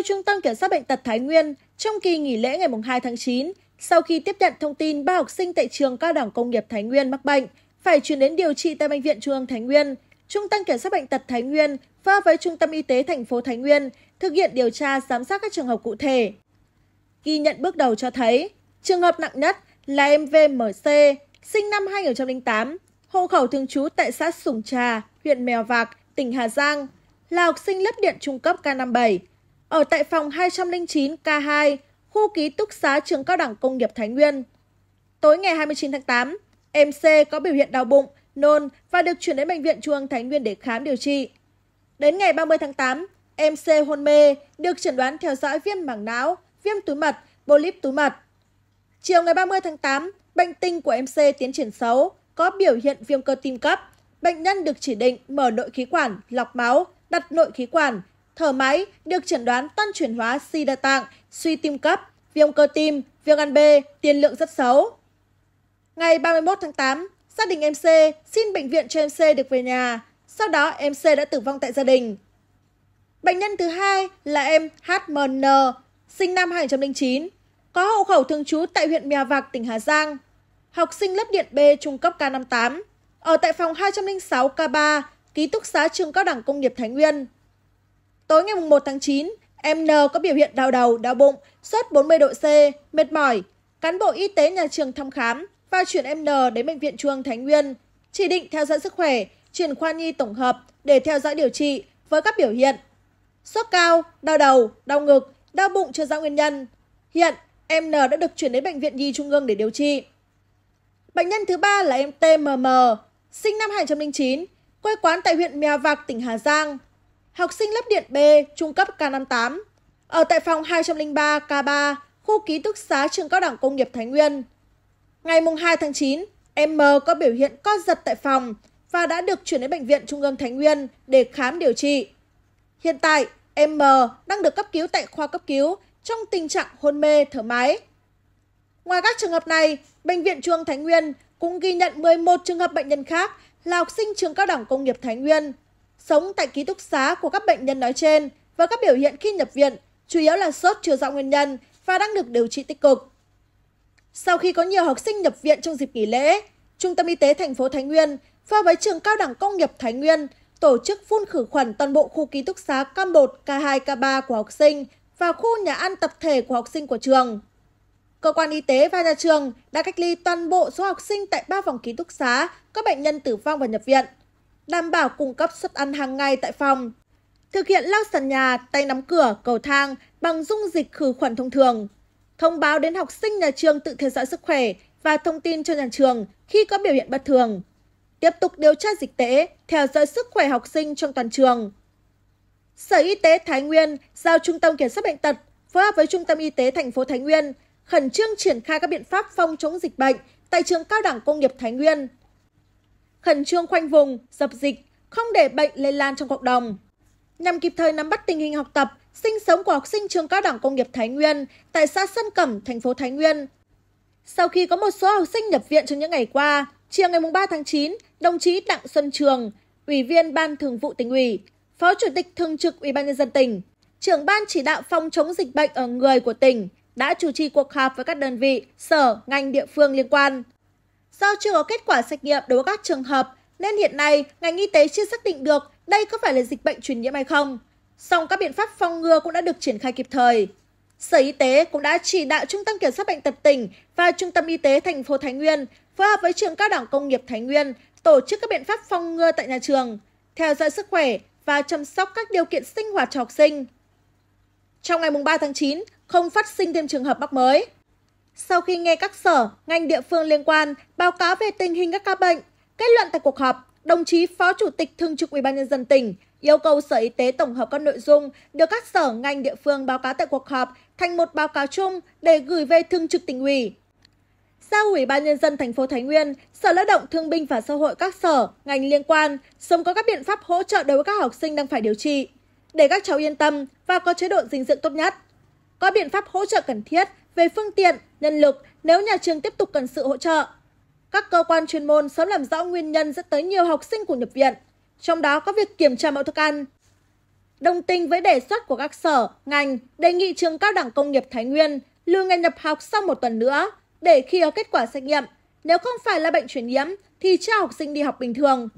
Theo Trung tâm Kiểm soát Bệnh tật Thái Nguyên, trong kỳ nghỉ lễ ngày 2 tháng 9, sau khi tiếp nhận thông tin ba học sinh tại trường cao đẳng công nghiệp Thái Nguyên mắc bệnh, phải chuyển đến điều trị tại Bệnh viện Trung ương Thái Nguyên, Trung tâm Kiểm soát Bệnh tật Thái Nguyên và với Trung tâm Y tế thành phố Thái Nguyên thực hiện điều tra giám sát các trường hợp cụ thể. Ghi nhận bước đầu cho thấy, trường hợp nặng nhất là em VMC, sinh năm 2008, hộ khẩu thường trú tại xã Sùng Trà, huyện Mèo Vạc, tỉnh Hà Giang, là học sinh lớp điện trung cấp K57, ở tại phòng hai trăm linh chín k hai khu ký túc xá trường cao đẳng công nghiệp thái nguyên tối ngày hai mươi chín tháng tám MC có biểu hiện đau bụng nôn và được chuyển đến bệnh viện trung ương thái nguyên để khám điều trị đến ngày ba mươi tháng tám MC hôn mê được chẩn đoán theo dõi viêm mảng não viêm túi mật polyp túi mật chiều ngày ba mươi tháng tám bệnh tinh của MC tiến triển xấu có biểu hiện viêm cơ tim cấp bệnh nhân được chỉ định mở nội khí quản lọc máu đặt nội khí quản thở máy được chẩn đoán tân chuyển hóa suy đa tạng, suy tim cấp, viêm cơ tim, viêm gan B, tiền lượng rất xấu. Ngày 31 tháng 8, gia đình MC xin bệnh viện cho MC được về nhà, sau đó MC đã tử vong tại gia đình. Bệnh nhân thứ hai là em HMN, sinh năm 2009, có hộ khẩu thường trú tại huyện Mèo Vạc, tỉnh Hà Giang, học sinh lớp điện B trung cấp K58, ở tại phòng 206 K3, ký túc xá trường cao đẳng công nghiệp Thái Nguyên. Tối ngày 1 tháng 9, em N có biểu hiện đau đầu, đau bụng, sốt 40 độ C, mệt mỏi. Cán bộ y tế nhà trường thăm khám và chuyển em N đến bệnh viện Chuông Thái Nguyên, chỉ định theo dõi sức khỏe, chuyển khoa nhi tổng hợp để theo dõi điều trị với các biểu hiện sốt cao, đau đầu, đau ngực, đau bụng chưa rõ nguyên nhân. Hiện em N đã được chuyển đến bệnh viện Nhi Trung ương để điều trị. Bệnh nhân thứ ba là em TMM, sinh năm 2009, quê quán tại huyện Mèo Vạc, tỉnh Hà Giang, học sinh lớp điện B trung cấp K58, ở tại phòng 203 K3, khu ký túc xá trường cao đẳng công nghiệp Thái Nguyên. Ngày 2 tháng 9, em M có biểu hiện co giật tại phòng và đã được chuyển đến Bệnh viện Trung ương Thái Nguyên để khám điều trị. Hiện tại, em M đang được cấp cứu tại khoa cấp cứu trong tình trạng hôn mê thở máy. Ngoài các trường hợp này, Bệnh viện Trung ương Thái Nguyên cũng ghi nhận 11 trường hợp bệnh nhân khác là học sinh trường cao đẳng công nghiệp Thái Nguyên sống tại ký túc xá của các bệnh nhân nói trên và các biểu hiện khi nhập viện chủ yếu là sốt chưa rõ nguyên nhân và đang được điều trị tích cực. Sau khi có nhiều học sinh nhập viện trong dịp nghỉ lễ, Trung tâm Y tế thành phố Thái Nguyên và với trường Cao đẳng Công nghiệp Thái Nguyên tổ chức phun khử khuẩn toàn bộ khu ký túc xá K1, K2, K3 của học sinh và khu nhà ăn tập thể của học sinh của trường. Cơ quan y tế và nhà trường đã cách ly toàn bộ số học sinh tại ba phòng ký túc xá các bệnh nhân tử vong và nhập viện đảm bảo cung cấp suất ăn hàng ngày tại phòng thực hiện lau sàn nhà tay nắm cửa cầu thang bằng dung dịch khử khuẩn thông thường thông báo đến học sinh nhà trường tự theo dõi sức khỏe và thông tin cho nhà trường khi có biểu hiện bất thường tiếp tục điều tra dịch tễ theo dõi sức khỏe học sinh trong toàn trường sở y tế thái nguyên giao trung tâm kiểm soát bệnh tật phối hợp với trung tâm y tế thành phố thái nguyên khẩn trương triển khai các biện pháp phòng chống dịch bệnh tại trường cao đẳng công nghiệp thái nguyên khẩn trương khoanh vùng dập dịch không để bệnh lây lan trong cộng đồng nhằm kịp thời nắm bắt tình hình học tập sinh sống của học sinh trường cao đẳng công nghiệp thái nguyên tại xã sơn cẩm thành phố thái nguyên sau khi có một số học sinh nhập viện trong những ngày qua chiều ngày 3 tháng 9, đồng chí Đặng Xuân Trường, Ủy viên Ban Thường vụ tỉnh ủy, Phó Chủ tịch Thường trực Ủy ban nhân dân tỉnh, trưởng ban chỉ đạo phòng chống dịch bệnh ở người của tỉnh đã chủ trì cuộc họp với các đơn vị, sở, ngành địa phương liên quan do chưa có kết quả xét nghiệm đối với các trường hợp nên hiện nay ngành y tế chưa xác định được đây có phải là dịch bệnh truyền nhiễm hay không. Song các biện pháp phòng ngừa cũng đã được triển khai kịp thời. Sở Y tế cũng đã chỉ đạo Trung tâm Kiểm soát Bệnh tật tỉnh và Trung tâm Y tế thành phố Thái Nguyên phối hợp với Trường Cao đẳng Công nghiệp Thái Nguyên tổ chức các biện pháp phòng ngừa tại nhà trường, theo dõi sức khỏe và chăm sóc các điều kiện sinh hoạt cho học sinh. Trong ngày 3 tháng 9, không phát sinh thêm trường hợp mắc mới sau khi nghe các sở ngành địa phương liên quan báo cáo về tình hình các ca bệnh kết luận tại cuộc họp đồng chí phó chủ tịch thường trực ubnd tỉnh yêu cầu sở y tế tổng hợp các nội dung được các sở ngành địa phương báo cáo tại cuộc họp thành một báo cáo chung để gửi về thường trực tỉnh ủy giao ủy ban nhân dân thành phố Thái Nguyên, Sở Lao động Thương binh và Xã hội các sở, ngành liên quan sớm có các biện pháp hỗ trợ đối với các học sinh đang phải điều trị để các cháu yên tâm và có chế độ dinh dưỡng tốt nhất. Có biện pháp hỗ trợ cần thiết về phương tiện nhân lực nếu nhà trường tiếp tục cần sự hỗ trợ các cơ quan chuyên môn sớm làm rõ nguyên nhân dẫn tới nhiều học sinh của nhập viện trong đó có việc kiểm tra mẫu thức ăn đồng tình với đề xuất của các sở ngành đề nghị trường cao đẳng công nghiệp thái nguyên lưu ngày nhập học sau một tuần nữa để khi có kết quả xét nghiệm nếu không phải là bệnh truyền nhiễm thì cho học sinh đi học bình thường